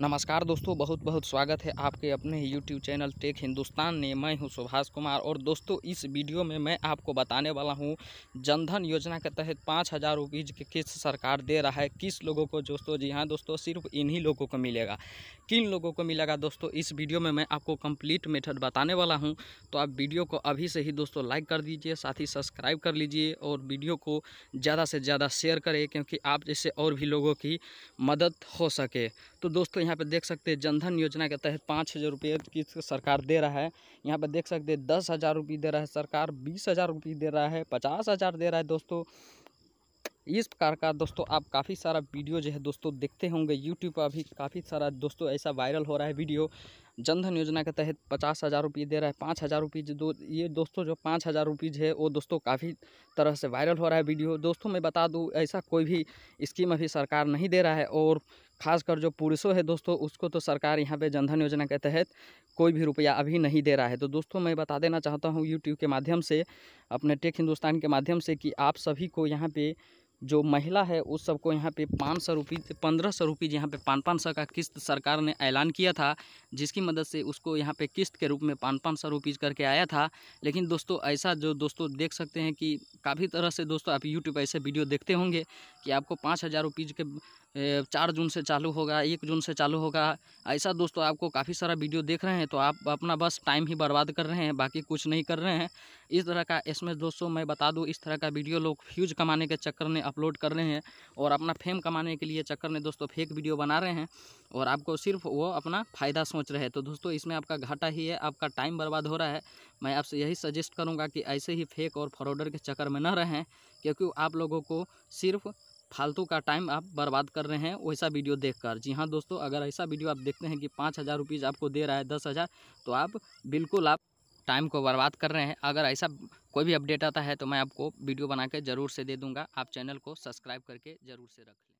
नमस्कार दोस्तों बहुत बहुत स्वागत है आपके अपने YouTube चैनल टेक हिंदुस्तान ने मैं हूं सुभाष कुमार और दोस्तों इस वीडियो में मैं आपको बताने वाला हूं जनधन योजना के तहत पाँच हज़ार रुपीज़ की किस्त सरकार दे रहा है किस लोगों को दोस्तों जी हाँ दोस्तों सिर्फ इन्हीं लोगों को मिलेगा किन लोगों को मिलेगा दोस्तों इस वीडियो में मैं आपको कम्प्लीट मेथड बताने वाला हूँ तो आप वीडियो को अभी से ही दोस्तों लाइक कर दीजिए साथ ही सब्सक्राइब कर लीजिए और वीडियो को ज़्यादा से ज़्यादा शेयर करें क्योंकि आप जैसे और भी लोगों की मदद हो सके तो दोस्तों दोस्तों यहाँ पे देख सकते हैं जनधन योजना के तहत पाँच हज़ार रुपये की सरकार दे रहा है यहाँ पे देख सकते हैं दस हज़ार रुपये दे रहा है सरकार बीस हज़ार रुपये दे रहा है पचास हज़ार दे रहा है दोस्तों इस प्रकार का दोस्तों आप काफ़ी सारा वीडियो जो है दोस्तों देखते होंगे यूट्यूब पर अभी काफ़ी सारा दोस्तों ऐसा वायरल हो रहा है वीडियो जनधन योजना के तहत पचास हज़ार रुपये दे रहा है पाँच हज़ार रुपये दो ये दोस्तों जो पाँच हज़ार रुपीज़ है वो दोस्तों काफ़ी तरह से वायरल हो रहा है वीडियो दोस्तों मैं बता दूँ ऐसा कोई भी स्कीम अभी सरकार नहीं दे रहा है और खासकर जो पुरुषों है दोस्तों उसको तो सरकार यहाँ पे जनधन योजना के तहत कोई भी रुपया अभी नहीं दे रहा है तो दोस्तों मैं बता देना चाहता हूँ यूट्यूब के माध्यम से अपने टेक हिंदुस्तान के माध्यम से कि आप सभी को यहाँ पे जो महिला है उस सबको यहाँ पे पाँच सौ रुपये पंद्रह सौ रुपये यहाँ पे पाँच पाँच सौ का किस्त सरकार ने ऐलान किया था जिसकी मदद मदद से उसको यहाँ पे किस्त के रूप में पाँच पाँच सौ रुपीज़ करके आया था लेकिन दोस्तों ऐसा जो दोस्तों देख सकते हैं कि काफ़ी तरह से दोस्तों आप यूट्यूब ऐसे वीडियो देखते होंगे कि आपको पाँच हज़ार रुपीज़ के चार जून से चालू होगा एक जून से चालू होगा ऐसा दोस्तों आपको काफ़ी सारा वीडियो देख रहे हैं तो आप अपना बस टाइम ही बर्बाद कर रहे हैं बाकी कुछ नहीं कर रहे हैं इस तरह का इसमें दोस्तों मैं बता दूँ इस तरह का वीडियो लोग व्यूज कमाने के चक्कर में अपलोड कर रहे हैं और अपना फेम कमाने के लिए चक्कर में दोस्तों फेक वीडियो बना रहे हैं और आपको सिर्फ वो अपना फ़ायदा सोच रहे हैं तो दोस्तों इसमें आपका घाटा ही है आपका टाइम बर्बाद हो रहा है मैं आपसे यही सजेस्ट करूँगा कि ऐसे ही फेक और फ्रॉडर के चक्कर में न रहें क्योंकि आप लोगों को सिर्फ फालतू का टाइम आप बर्बाद कर रहे हैं वैसा वीडियो देखकर जी हाँ दोस्तों अगर ऐसा वीडियो आप देखते हैं कि पाँच हज़ार रुपीज़ आपको दे रहा है दस हज़ार तो आप बिल्कुल आप टाइम को बर्बाद कर रहे हैं अगर ऐसा कोई भी अपडेट आता है तो मैं आपको वीडियो बना के ज़रूर से दे दूँगा आप चैनल को सब्सक्राइब करके ज़रूर से रख